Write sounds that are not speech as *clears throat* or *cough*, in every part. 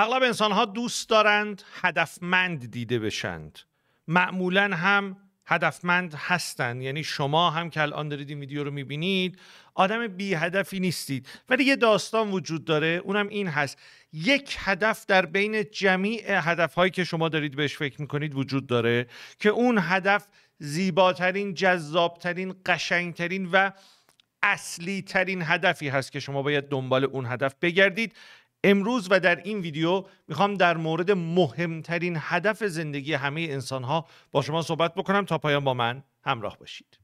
اغلب انسان ها دوست دارند هدفمند دیده بشند معمولا هم هدفمند هستند یعنی شما هم که الان دارید این ویدیو رو میبینید آدم بی هدفی نیستید ولی یه داستان وجود داره اونم این هست یک هدف در بین جمیع هدفهایی که شما دارید بهش فکر میکنید وجود داره که اون هدف زیباترین جذابترین قشنگترین و اصلی ترین هدفی هست که شما باید دنبال اون هدف بگردید امروز و در این ویدیو میخوام در مورد مهمترین هدف زندگی همه ها با شما صحبت بکنم تا پایان با من همراه باشید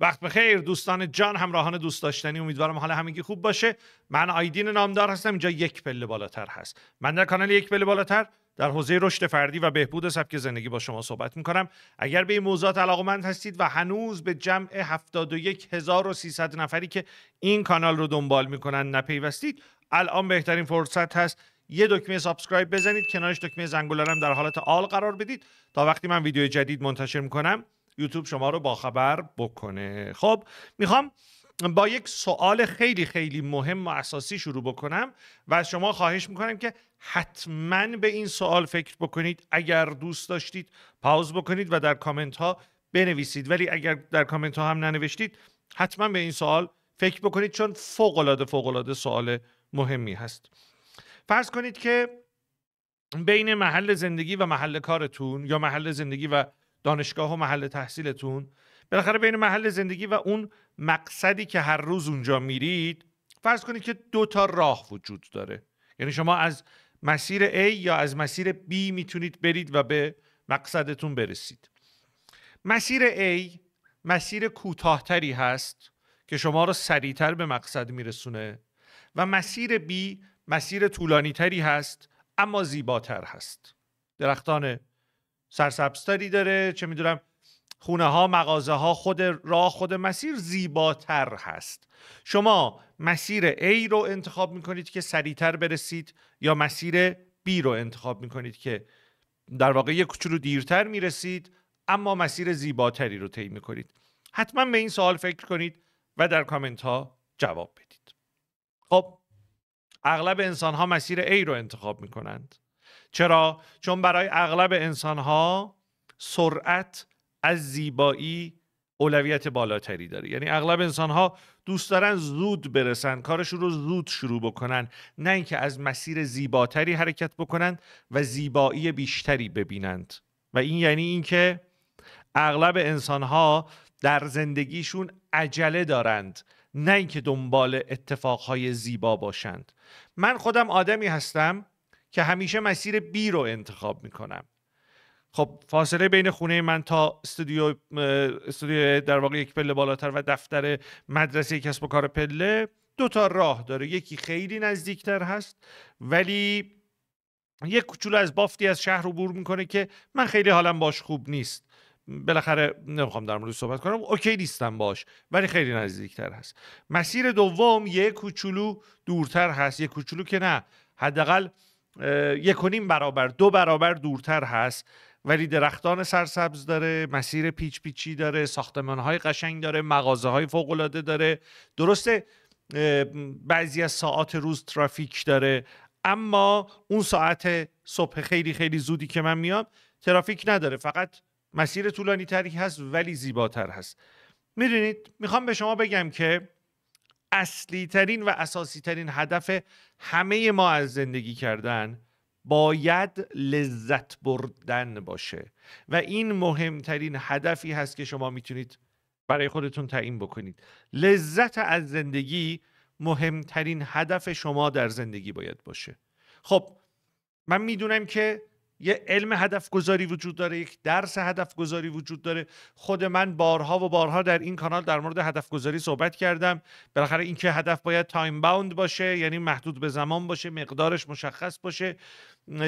وقت بخیر دوستان جان همراهان دوست داشتنی امیدوارم حالا همگی خوب باشه من آیدین نامدار هستم اینجا یک پله بالاتر هست من در کانال یک پله بالاتر در حوزه رشد فردی و بهبود سبک زندگی با شما صحبت میکنم اگر به این موضوعات علاقمند هستید و هنوز به جمع 71300 نفری که این کانال رو دنبال میکنن نپیوستید الان بهترین فرصت هست یه دکمه سابسکرایب بزنید کنارش دکمه زنگوله هم در حالت آل قرار بدید تا وقتی من ویدیو جدید منتشر میکنم یوتیوب شما رو باخبر بکنه خب میخوام با یک سوال خیلی خیلی مهم و اساسی شروع بکنم و از شما خواهش میکنم که حتما به این سوال فکر بکنید اگر دوست داشتید پاوز بکنید و در کامنت ها بنویسید ولی اگر در کامنت ها هم ننوشتید حتما به این سوال فکر بکنید چون فوق العاده فوق سوال مهمی هست فرض کنید که بین محل زندگی و محل کارتون یا محل زندگی و دانشگاه و محل تحصیلتون بالاخره بین محل زندگی و اون مقصدی که هر روز اونجا میرید فرض کنید که دو تا راه وجود داره یعنی شما از مسیر A یا از مسیر B میتونید برید و به مقصدتون برسید مسیر A مسیر کوتاهتری هست که شما رو سریعتر به مقصد میرسونه و مسیر B مسیر طولانیتری هست اما زیباتر هست درختان سرسبزتری داره چه میدونم خونه ها مغازه ها خود راه خود مسیر زیباتر هست شما مسیر A رو انتخاب می کنید که سریعتر برسید یا مسیر B رو انتخاب می کنید که در واقع یک کوچولو دیرتر می رسید اما مسیر زیباتری رو طی می کنید حتما به این سوال فکر کنید و در کامنت ها جواب بدید خب اغلب انسان ها مسیر A رو انتخاب می کنند چرا؟ چون برای اغلب انسان ها سرعت از زیبایی اولویت بالاتری داره یعنی اغلب انسان ها دوست دارن زود برسن کارشون رو زود شروع بکنن نه اینکه از مسیر زیباتری حرکت بکنند و زیبایی بیشتری ببینند و این یعنی اینکه اغلب انسان ها در زندگیشون عجله دارند نه اینکه دنبال اتفاقهای زیبا باشند من خودم آدمی هستم که همیشه مسیر بی رو انتخاب میکنم خب فاصله بین خونه من تا استودیو استودیو در واقع یک پله بالاتر و دفتر مدرسه کسب و کار پله دو تا راه داره یکی خیلی نزدیکتر هست ولی یک کوچولو از بافتی از شهر عبور میکنه که من خیلی حالم باش خوب نیست بالاخره نمیخوام در مورد صحبت کنم اوکی نیستم باش ولی خیلی نزدیکتر هست مسیر دوم یک کوچولو دورتر هست یه کوچولو که نه حداقل یک و نیم برابر دو برابر دورتر هست ولی درختان سرسبز داره مسیر پیچ پیچی داره ساختمان های قشنگ داره مغازه های فوق العاده داره درسته بعضی از ساعات روز ترافیک داره اما اون ساعت صبح خیلی خیلی زودی که من میام ترافیک نداره فقط مسیر طولانی تری هست ولی زیباتر هست میدونید میخوام به شما بگم که اصلی ترین و اساسی ترین هدف همه ما از زندگی کردن باید لذت بردن باشه و این مهمترین هدفی هست که شما میتونید برای خودتون تعیین بکنید لذت از زندگی مهمترین هدف شما در زندگی باید باشه خب من میدونم که یه علم هدف گذاری وجود داره یک درس هدف گذاری وجود داره خود من بارها و بارها در این کانال در مورد هدف گذاری صحبت کردم بالاخره اینکه هدف باید تایم باوند باشه یعنی محدود به زمان باشه مقدارش مشخص باشه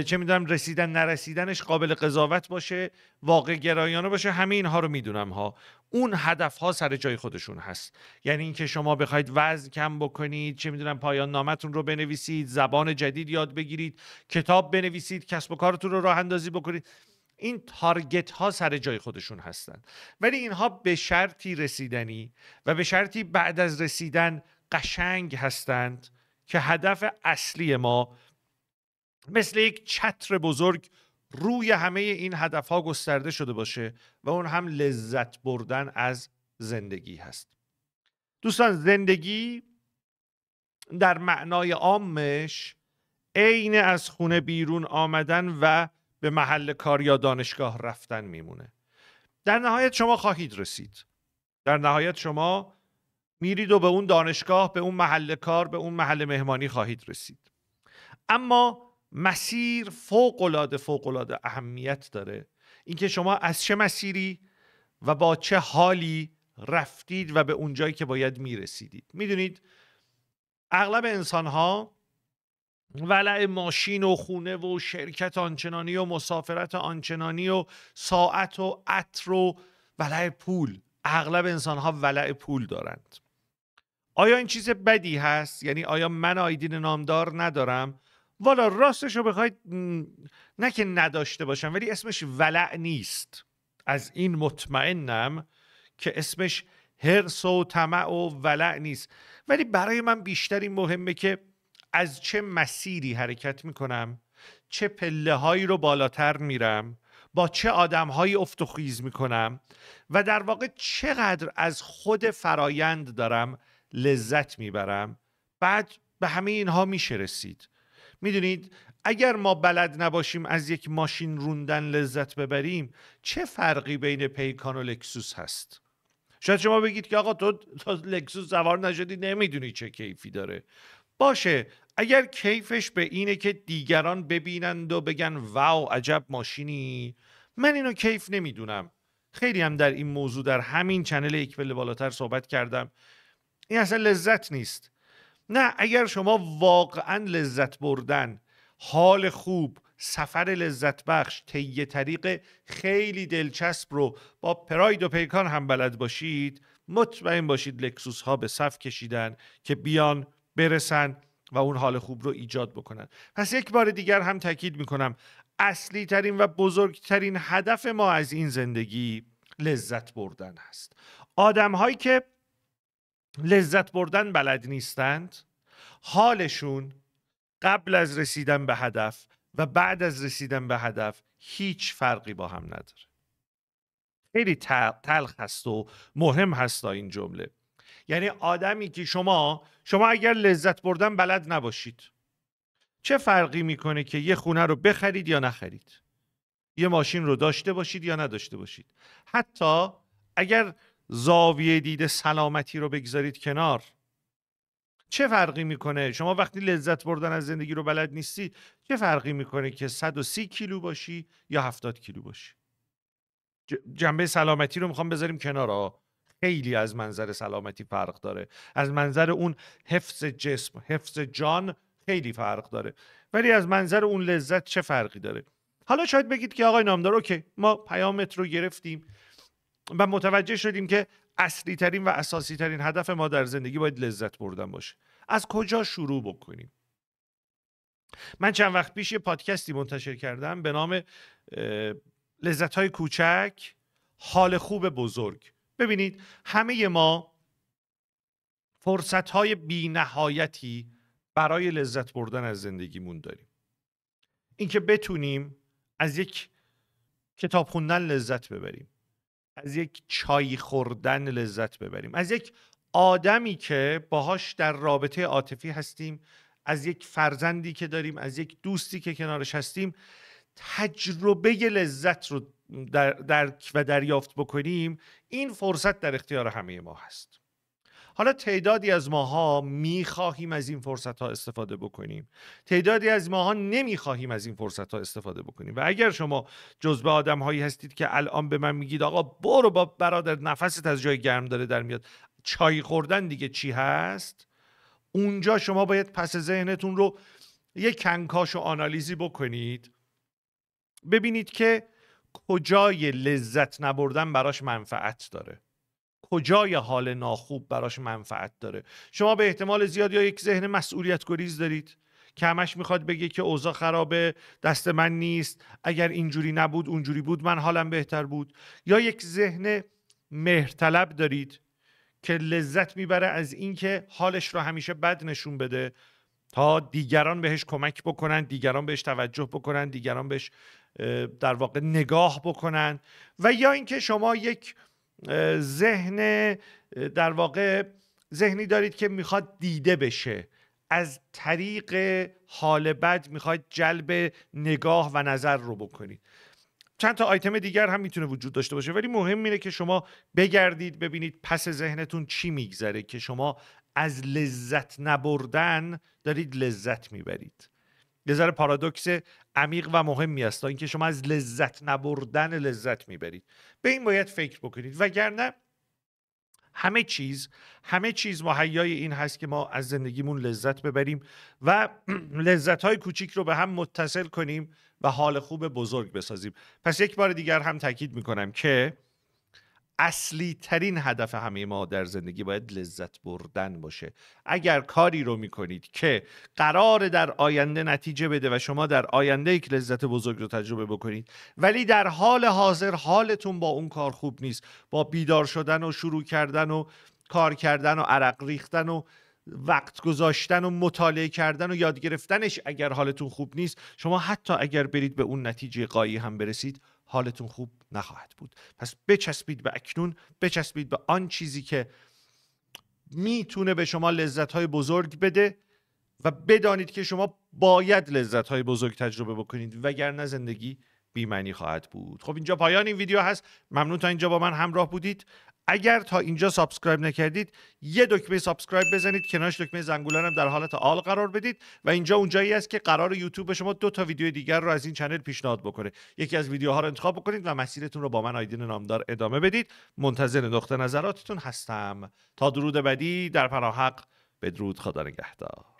چه میدونم رسیدن نرسیدنش قابل قضاوت باشه واقع گرایانه باشه همه اینها رو میدونم ها اون هدف ها سر جای خودشون هست یعنی اینکه شما بخواید وزن کم بکنید چه میدونم پایان نامتون رو بنویسید زبان جدید یاد بگیرید کتاب بنویسید کسب و کارتون رو راه اندازی بکنید این تارگت ها سر جای خودشون هستن ولی اینها به شرطی رسیدنی و به شرطی بعد از رسیدن قشنگ هستند که هدف اصلی ما مثل یک چتر بزرگ روی همه این هدف گسترده شده باشه و اون هم لذت بردن از زندگی هست دوستان زندگی در معنای عامش عین از خونه بیرون آمدن و به محل کار یا دانشگاه رفتن میمونه در نهایت شما خواهید رسید در نهایت شما میرید و به اون دانشگاه به اون محل کار به اون محل مهمانی خواهید رسید اما مسیر فوق العاده فوق العاده اهمیت داره اینکه شما از چه مسیری و با چه حالی رفتید و به اونجایی که باید میرسیدید میدونید اغلب انسان ها ولع ماشین و خونه و شرکت آنچنانی و مسافرت آنچنانی و ساعت و عطر و ولع پول اغلب انسان ها ولع پول دارند آیا این چیز بدی هست یعنی آیا من آیدین نامدار ندارم والا راستش رو بخواید نه که نداشته باشم ولی اسمش ولع نیست از این مطمئنم که اسمش هرس و طمع و ولع نیست ولی برای من بیشتر این مهمه که از چه مسیری حرکت میکنم چه پله هایی رو بالاتر میرم با چه آدم هایی افتخیز میکنم و در واقع چقدر از خود فرایند دارم لذت میبرم بعد به همه اینها میشه رسید میدونید اگر ما بلد نباشیم از یک ماشین روندن لذت ببریم چه فرقی بین پیکان و لکسوس هست شاید شما بگید که آقا تو لکسوس سوار نشدی نمیدونی چه کیفی داره باشه اگر کیفش به اینه که دیگران ببینند و بگن واو عجب ماشینی من اینو کیف نمیدونم خیلی هم در این موضوع در همین چنل یک بالاتر صحبت کردم این اصلا لذت نیست نه اگر شما واقعا لذت بردن حال خوب سفر لذت بخش طی طریق خیلی دلچسب رو با پراید و پیکان هم بلد باشید مطمئن باشید لکسوس ها به صف کشیدن که بیان برسن و اون حال خوب رو ایجاد بکنن پس یک بار دیگر هم تاکید میکنم اصلی ترین و بزرگترین هدف ما از این زندگی لذت بردن هست آدم هایی که لذت بردن بلد نیستند حالشون قبل از رسیدن به هدف و بعد از رسیدن به هدف هیچ فرقی با هم نداره خیلی تلخ هست و مهم هست این جمله یعنی آدمی که شما شما اگر لذت بردن بلد نباشید چه فرقی میکنه که یه خونه رو بخرید یا نخرید یه ماشین رو داشته باشید یا نداشته باشید حتی اگر زاویه دید سلامتی رو بگذارید کنار چه فرقی میکنه شما وقتی لذت بردن از زندگی رو بلد نیستی چه فرقی میکنه که 130 کیلو باشی یا 70 کیلو باشی جنبه سلامتی رو میخوام بذاریم کنار ها خیلی از منظر سلامتی فرق داره از منظر اون حفظ جسم حفظ جان خیلی فرق داره ولی از منظر اون لذت چه فرقی داره حالا شاید بگید که آقای نامدار اوکی ما پیامت رو گرفتیم و متوجه شدیم که اصلی ترین و اساسی ترین هدف ما در زندگی باید لذت بردن باشه از کجا شروع بکنیم من چند وقت پیش یه پادکستی منتشر کردم به نام لذت های کوچک حال خوب بزرگ ببینید همه ما فرصت های بی نهایتی برای لذت بردن از زندگیمون داریم اینکه بتونیم از یک کتاب خوندن لذت ببریم از یک چای خوردن لذت ببریم از یک آدمی که باهاش در رابطه عاطفی هستیم از یک فرزندی که داریم از یک دوستی که کنارش هستیم تجربه لذت رو در درک و دریافت بکنیم این فرصت در اختیار همه ما هست حالا تعدادی از ماها میخواهیم از این فرصت ها استفاده بکنیم تعدادی از ماها نمیخواهیم از این فرصت ها استفاده بکنیم و اگر شما جزبه آدم هایی هستید که الان به من میگید آقا برو با برادر نفست از جای گرم داره در میاد چای خوردن دیگه چی هست اونجا شما باید پس ذهنتون رو یه کنکاش و آنالیزی بکنید ببینید که کجای لذت نبردن براش منفعت داره کجای حال ناخوب براش منفعت داره شما به احتمال زیاد یا یک ذهن مسئولیت گریز دارید که همش میخواد بگه که اوضاع خرابه دست من نیست اگر اینجوری نبود اونجوری بود من حالم بهتر بود یا یک ذهن مهرطلب دارید که لذت میبره از اینکه حالش رو همیشه بد نشون بده تا دیگران بهش کمک بکنن دیگران بهش توجه بکنن دیگران بهش در واقع نگاه بکنن و یا اینکه شما یک ذهن در واقع ذهنی دارید که میخواد دیده بشه از طریق حال بد میخواید جلب نگاه و نظر رو بکنید چند تا آیتم دیگر هم میتونه وجود داشته باشه ولی مهم اینه که شما بگردید ببینید پس ذهنتون چی میگذره که شما از لذت نبردن دارید لذت میبرید یه ذره پارادوکس عمیق و مهمی است تا اینکه شما از لذت نبردن لذت میبرید به این باید فکر بکنید وگرنه همه چیز همه چیز مهیای این هست که ما از زندگیمون لذت ببریم و *clears throat* لذت های کوچیک رو به هم متصل کنیم و حال خوب بزرگ بسازیم پس یک بار دیگر هم تاکید میکنم که اصلی ترین هدف همه ما در زندگی باید لذت بردن باشه اگر کاری رو میکنید که قرار در آینده نتیجه بده و شما در آینده یک لذت بزرگ رو تجربه بکنید ولی در حال حاضر حالتون با اون کار خوب نیست با بیدار شدن و شروع کردن و کار کردن و عرق ریختن و وقت گذاشتن و مطالعه کردن و یاد گرفتنش اگر حالتون خوب نیست شما حتی اگر برید به اون نتیجه قایی هم برسید حالتون خوب نخواهد بود پس بچسبید به اکنون بچسبید به آن چیزی که میتونه به شما لذت های بزرگ بده و بدانید که شما باید لذت های بزرگ تجربه بکنید وگرنه زندگی بیمنی خواهد بود خب اینجا پایان این ویدیو هست ممنون تا اینجا با من همراه بودید اگر تا اینجا سابسکرایب نکردید یه دکمه سابسکرایب بزنید کنارش دکمه زنگولن در حالت آل قرار بدید و اینجا اونجایی است که قرار یوتیوب به شما دو تا ویدیو دیگر رو از این چنل پیشنهاد بکنه یکی از ویدیوها رو انتخاب بکنید و مسیرتون رو با من آیدین نامدار ادامه بدید منتظر نقطه نظراتتون هستم تا درود بعدی در فراحق بدرود خدا نگهدار